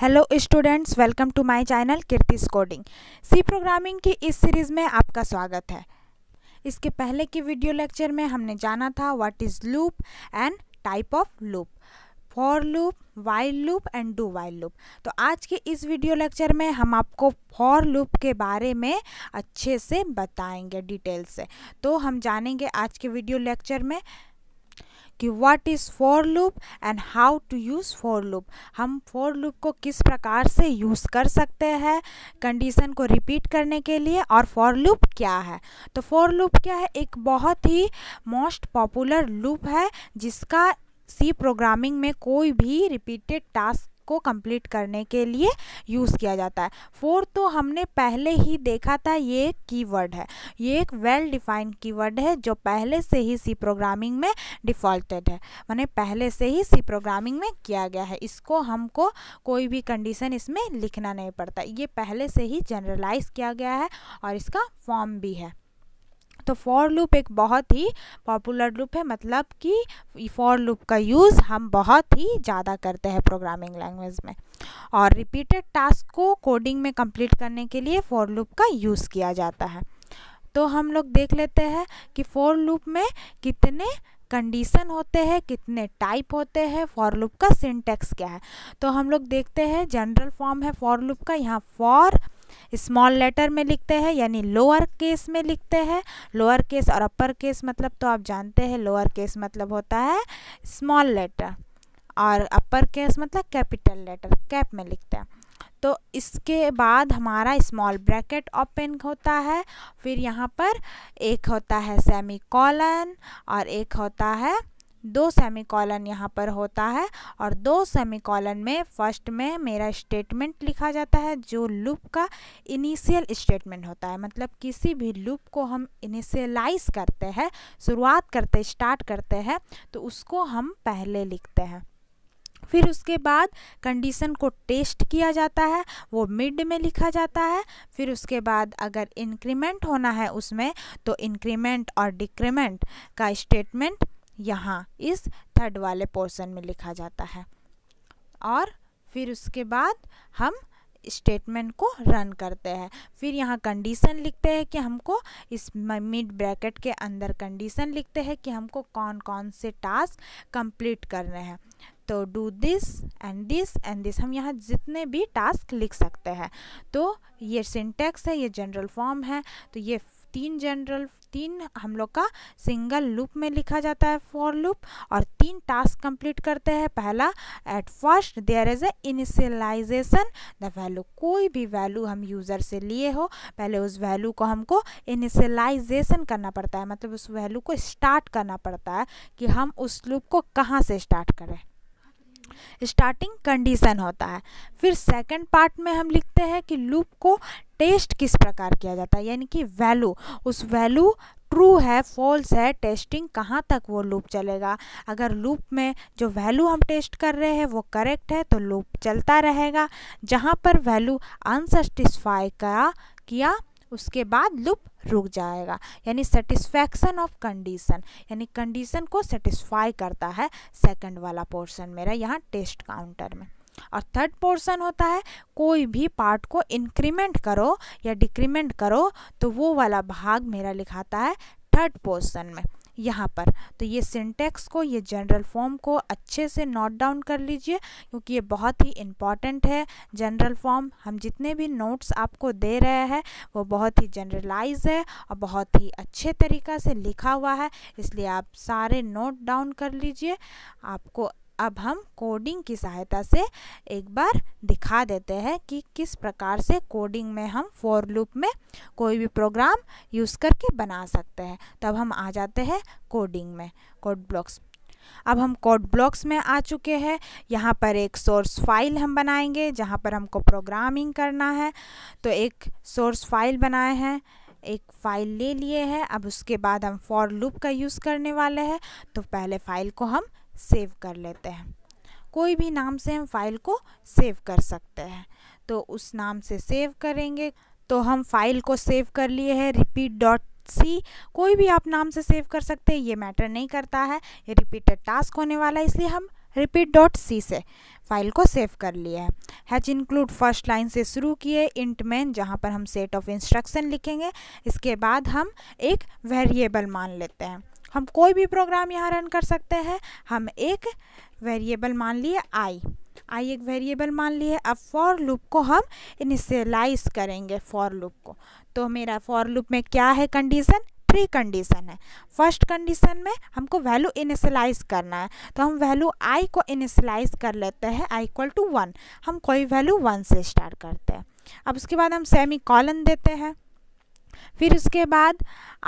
hello students welcome to my channel Kirti's coding C programming की इस series में आपका स्वागत है इसके पहले के वीडियो लेक्चर में हमने जाना था what is loop and type of loop for loop while loop and do while loop तो आज के इस वीडियो लेक्चर में हम आपको फॉर लूप के बारे में अच्छे से बताएंगे डिटेल से तो हम जानेंगे आज के वीडियो लेक्चर में कि what is for loop and how to use for loop हम फॉर लूप को किस प्रकार से यूज़ कर सकते हैं कंडीशन को रिपीट करने के लिए और फॉर लूप क्या है तो फॉर लूप क्या है एक बहुत ही मोस्ट पॉपुलर लूप है जिसका सी प्रोग्रामिंग में कोई भी रिपीटेड टास्क को कंप्लीट करने के लिए यूज़ किया जाता है फोर्थ तो हमने पहले ही देखा था ये एक कीवर्ड है ये एक वेल डिफाइंड कीवर्ड है जो पहले से ही सी प्रोग्रामिंग में डिफ़ॉल्टेड है मैंने पहले से ही सी प्रोग्रामिंग में किया गया है इसको हमको कोई भी कंडीशन इसमें लिखना नहीं पड़ता ये पहले से ही जनरलाइज किया गया है और इसका फॉर्म भी है तो फॉर लूप एक बहुत ही पॉपुलर लूप है मतलब कि फॉर लूप का यूज़ हम बहुत ही ज़्यादा करते हैं प्रोग्रामिंग लैंग्वेज में और रिपीटेड टास्क को कोडिंग में कंप्लीट करने के लिए फॉर लूप का यूज़ किया जाता है तो हम लोग देख लेते हैं कि फॉर लूप में कितने कंडीशन होते हैं कितने टाइप होते हैं फॉर लूप का सिंटेक्स क्या है तो हम लोग देखते हैं जनरल फॉर्म है फॉर लूप का यहाँ फॉर स्मॉल लेटर में लिखते हैं यानी लोअर केस में लिखते हैं लोअर केस और अपर केस मतलब तो आप जानते हैं लोअर केस मतलब होता है स्मॉल लेटर और अपर केस मतलब कैपिटल लेटर कैप में लिखते हैं तो इसके बाद हमारा स्मॉल ब्रैकेट ओपन होता है फिर यहाँ पर एक होता है सेमी कॉलन और एक होता है दो सेमीकॉलन यहाँ पर होता है और दो सेमीकॉलन में फर्स्ट में मेरा स्टेटमेंट लिखा जाता है जो लूप का इनिशियल स्टेटमेंट होता है मतलब किसी भी लूप को हम इनिशियलाइज करते हैं शुरुआत करते स्टार्ट करते हैं तो उसको हम पहले लिखते हैं फिर उसके बाद कंडीशन को टेस्ट किया जाता है वो मिड में लिखा जाता है फिर उसके बाद अगर इंक्रीमेंट होना है उसमें तो इंक्रीमेंट और डिक्रीमेंट का स्टेटमेंट यहाँ इस थर्ड वाले पोर्शन में लिखा जाता है और फिर उसके बाद हम स्टेटमेंट को रन करते हैं फिर यहाँ कंडीशन लिखते हैं कि हमको इस मिड ब्रैकेट के अंदर कंडीशन लिखते हैं कि हमको कौन कौन से टास्क कंप्लीट करने हैं तो do this and this and this हम यहाँ जितने भी टास्क लिख सकते हैं तो ये सिंटेक्स है ये जनरल फॉर्म है तो ये तीन जनरल तीन हम लोग का सिंगल लूप में लिखा जाता है फॉर लूप और तीन टास्क कंप्लीट करते हैं पहला at first there is a initialization the value कोई भी वैल्यू हम यूज़र से लिए हो पहले उस वैल्यू को हमको इनिशियलाइजेशन करना पड़ता है मतलब उस वैल्यू को स्टार्ट करना पड़ता है कि हम उस लूप को कहाँ से स्टार्ट करें स्टार्टिंग कंडीशन होता है फिर सेकंड पार्ट में हम लिखते हैं कि लूप को टेस्ट किस प्रकार किया जाता है यानी कि वैल्यू उस वैल्यू ट्रू है फॉल्स है टेस्टिंग कहाँ तक वो लूप चलेगा अगर लूप में जो वैल्यू हम टेस्ट कर रहे हैं वो करेक्ट है तो लूप चलता रहेगा जहाँ पर वैल्यू अनसेटिस्फाई का किया उसके बाद लूप रुक जाएगा यानी सेटिस्फैक्शन ऑफ कंडीशन यानी कंडीशन को सेटिस्फाई करता है सेकंड वाला पोर्शन मेरा यहाँ टेस्ट काउंटर में और थर्ड पोर्शन होता है कोई भी पार्ट को इंक्रीमेंट करो या डिक्रीमेंट करो तो वो वाला भाग मेरा लिखाता है थर्ड पोर्शन में यहाँ पर तो ये सिंटेक्स को ये जनरल फॉर्म को अच्छे से नोट डाउन कर लीजिए क्योंकि ये बहुत ही इम्पॉर्टेंट है जनरल फॉर्म हम जितने भी नोट्स आपको दे रहे हैं वो बहुत ही जनरलाइज है और बहुत ही अच्छे तरीक़ा से लिखा हुआ है इसलिए आप सारे नोट डाउन कर लीजिए आपको अब हम कोडिंग की सहायता से एक बार दिखा देते हैं कि किस प्रकार से कोडिंग में हम फॉर लूप में कोई भी प्रोग्राम यूज़ करके बना सकते हैं तब हम आ जाते हैं कोडिंग में कोड ब्लॉक्स अब हम कोड ब्लॉक्स में आ चुके हैं यहाँ पर एक सोर्स फाइल हम बनाएंगे जहाँ पर हमको प्रोग्रामिंग करना है तो एक सोर्स फाइल बनाए हैं एक फ़ाइल ले लिए हैं अब उसके बाद हम फॉर लूप का यूज़ करने वाले हैं तो पहले फ़ाइल को हम सेव कर लेते हैं कोई भी नाम से हम फाइल को सेव कर सकते हैं तो उस नाम से सेव करेंगे तो हम फाइल को सेव कर लिए हैं रिपीट डॉट सी कोई भी आप नाम से सेव कर सकते हैं ये मैटर नहीं करता है ये रिपीटेड टास्क होने वाला है इसलिए हम रिपीट डॉट सी से फाइल को सेव कर लिए हैं हैच इंक्लूड फर्स्ट लाइन से शुरू किए इंट मैन जहाँ पर हम सेट ऑफ इंस्ट्रक्शन लिखेंगे इसके बाद हम एक वेरिएबल मान लेते हैं हम कोई भी प्रोग्राम यहाँ रन कर सकते हैं हम एक वेरिएबल मान लिए आई आई एक वेरिएबल मान लिए अब फॉर लूप को हम इनिशलाइज करेंगे फॉर लूप को तो मेरा फॉर लूप में क्या है कंडीशन थ्री कंडीशन है फर्स्ट कंडीशन में हमको वैल्यू इनिशलाइज करना है तो हम वैल्यू आई को इनिशलाइज कर लेते हैं आई इक्वल टू वन हम कोई वैल्यू वन से स्टार्ट करते हैं अब उसके बाद हम सेमी कॉलन देते हैं फिर उसके बाद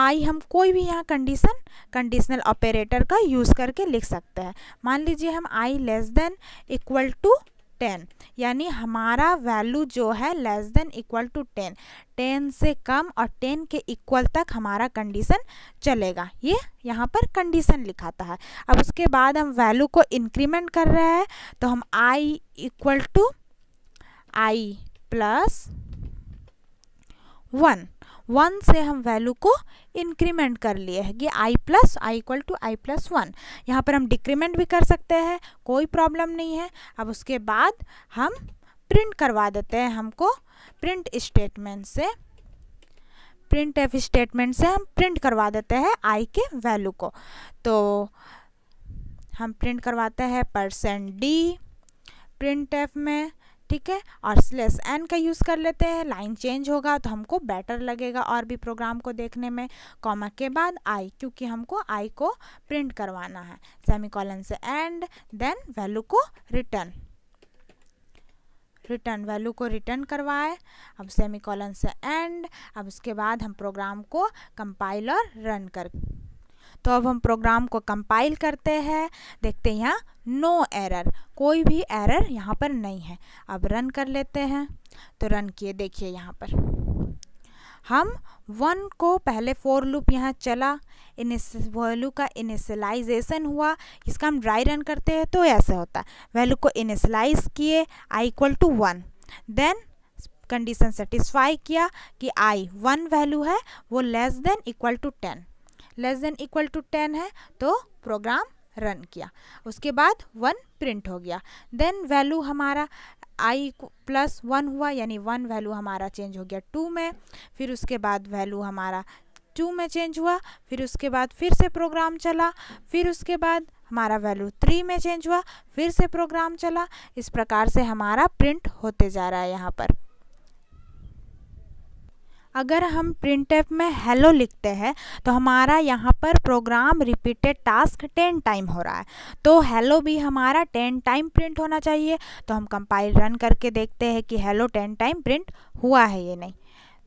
आई हम कोई भी यहाँ कंडीशन कंडीशनल ऑपरेटर का यूज़ करके लिख सकते हैं मान लीजिए हम I less than equal to ten यानी हमारा वैल्यू जो है less than equal to ten ten से कम और टेन के इक्वल तक हमारा कंडीशन चलेगा ये यहाँ पर कंडीशन लिखाता है अब उसके बाद हम वैल्यू को इंक्रीमेंट कर रहे हैं तो हम I equal to I plus one one से हम वैल्यू को इंक्रीमेंट कर लिए है कि I plus I equal to I plus one यहाँ पर हम डिक्रीमेंट भी कर सकते हैं कोई प्रॉब्लम नहीं है अब उसके बाद हम प्रिंट करवा देते हैं हमको प्रिंट स्टेटमेंट से प्रिंट एफ स्टेटमेंट से हम प्रिंट करवा देते हैं आई के वैल्यू को तो हम प्रिंट करवाते हैं परसेंट डी प्रिंट एफ में ठीक है और स्लेस एन का यूज़ कर लेते हैं लाइन चेंज होगा तो हमको बेटर लगेगा और भी प्रोग्राम को देखने में कॉमा के बाद आई क्योंकि हमको आई को प्रिंट करवाना है सेमी कॉलन से एंड देन वैल्यू को रिटर्न रिटर्न वैल्यू को रिटर्न करवाए अब सेमी कॉलन से एंड अब उसके बाद हम प्रोग्राम को कंपाइल और रन कर तो अब हम प्रोग्राम को कंपाइल करते हैं देखते हैं यहाँ नो एरर कोई भी एरर यहाँ पर नहीं है अब रन कर लेते हैं तो रन किए देखिए यहाँ पर हम वन को पहले फोर लूप यहाँ चला इन वैल्यू का इनिशलाइजेशन हुआ इसका हम ड्राई रन करते हैं तो ऐसे होता है वैल्यू को इनिशलाइज किए I equal to one then condition satisfy किया कि आई वन वैल्यू है वो less than equal to ten less than equal to ten है तो प्रोग्राम रन किया उसके बाद वन प्रिंट हो गया देन वैल्यू हमारा आई प्लस वन हुआ यानी वन वैल्यू हमारा चेंज हो गया टू में फिर उसके बाद वैल्यू हमारा टू में चेंज हुआ फिर उसके बाद फिर से प्रोग्राम चला फिर उसके बाद हमारा वैल्यू थ्री में चेंज हुआ फिर से प्रोग्राम चला इस प्रकार से हमारा प्रिंट होते जा रहा है यहाँ पर अगर हम प्रिंट में हेलो लिखते हैं तो हमारा यहाँ पर program repeated task ten time हो रहा है तो हेलो भी हमारा टेन टाइम प्रिंट होना चाहिए तो हम कंपाइल रन करके देखते हैं कि हेलो टेन टाइम प्रिंट हुआ है ये नहीं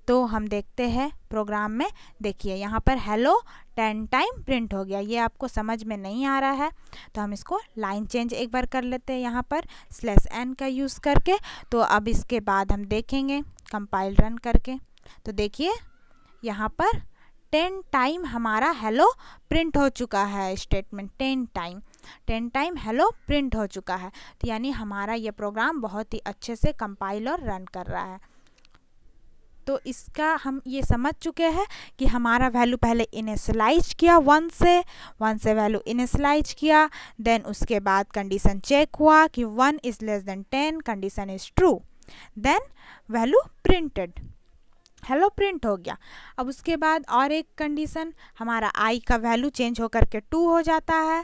तो हम देखते हैं प्रोग्राम में देखिए यहाँ पर हेलो टेन टाइम प्रिंट हो गया ये आपको समझ में नहीं आ रहा है तो हम इसको लाइन चेंज एक बार कर लेते हैं यहाँ पर स्लेस एन का यूज़ करके तो अब इसके बाद हम देखेंगे कंपाइल रन करके तो देखिए यहाँ पर टेन टाइम हमारा हेलो प्रिंट हो चुका है statement ten time ten time hello print हो चुका है तो यानी हमारा ये प्रोग्राम बहुत ही अच्छे से कंपाइल और रन कर रहा है तो इसका हम ये समझ चुके हैं कि हमारा वैल्यू पहले इनिशलाइज किया वन से वन से वैल्यू इनिशलाइज किया देन उसके बाद कंडीशन चेक हुआ कि one is less than ten condition is true then value printed hello print हो गया अब उसके बाद और एक कंडीशन हमारा आई का वैल्यू चेंज होकर के टू हो जाता है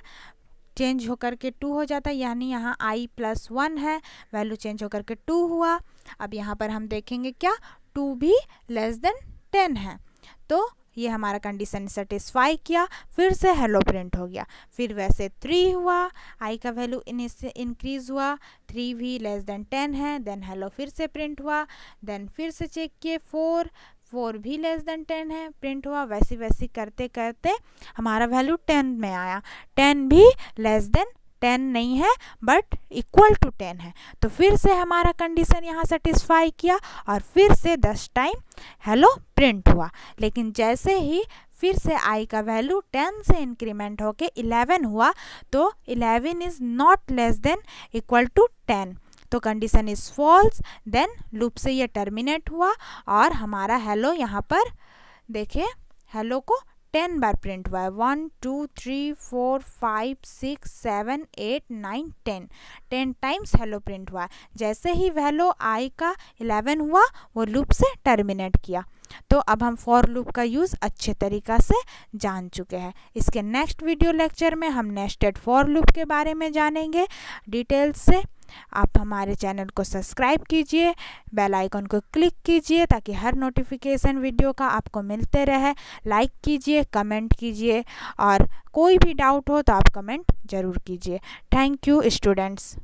चेंज होकर के टू हो जाता है यानी यहाँ आई प्लस वन है वैल्यू चेंज होकर के टू हुआ अब यहाँ पर हम देखेंगे क्या टू भी लेस देन टेन है तो ये हमारा कंडीशन सेटिस्फाई किया फिर से हेलो प्रिंट हो गया फिर वैसे थ्री हुआ आई का वैल्यू इन इंक्रीज हुआ थ्री भी लेस देन टेन है देन हेलो फिर से प्रिंट हुआ देन फिर से चेक किए फोर फोर भी लेस देन टेन है प्रिंट हुआ वैसे वैसे करते करते हमारा वैल्यू टेन में आया टेन भी लेस देन टेन नहीं है बट इक्वल टू टेन है तो फिर से हमारा कंडीशन यहाँ सेटिस्फाई किया और फिर से दस टाइम हेलो प्रिंट हुआ लेकिन जैसे ही फिर से आई का वैल्यू टेन से इंक्रीमेंट होके इलेवन हुआ तो eleven is not less than equal to ten तो condition is false then loop से ये टर्मिनेट हुआ और हमारा हेलो यहाँ पर देखें हेलो को टेन बार प्रिंट हुआ है one two three four five six seven eight nine ten ten times hello print हुआ है जैसे ही वेलो आई का इलेवन हुआ वो लूप से टर्मिनेट किया तो अब हम फॉर लूप का यूज़ अच्छे तरीक़ा से जान चुके हैं इसके नेक्स्ट वीडियो लेक्चर में हम नेस्टेड फॉर लूप के बारे में जानेंगे डिटेल्स से आप हमारे चैनल को सब्सक्राइब कीजिए बेल आइकन को क्लिक कीजिए ताकि हर नोटिफिकेशन वीडियो का आपको मिलते रहे लाइक कीजिए कमेंट कीजिए और कोई भी डाउट हो तो आप कमेंट ज़रूर कीजिए थैंक यू स्टूडेंट्स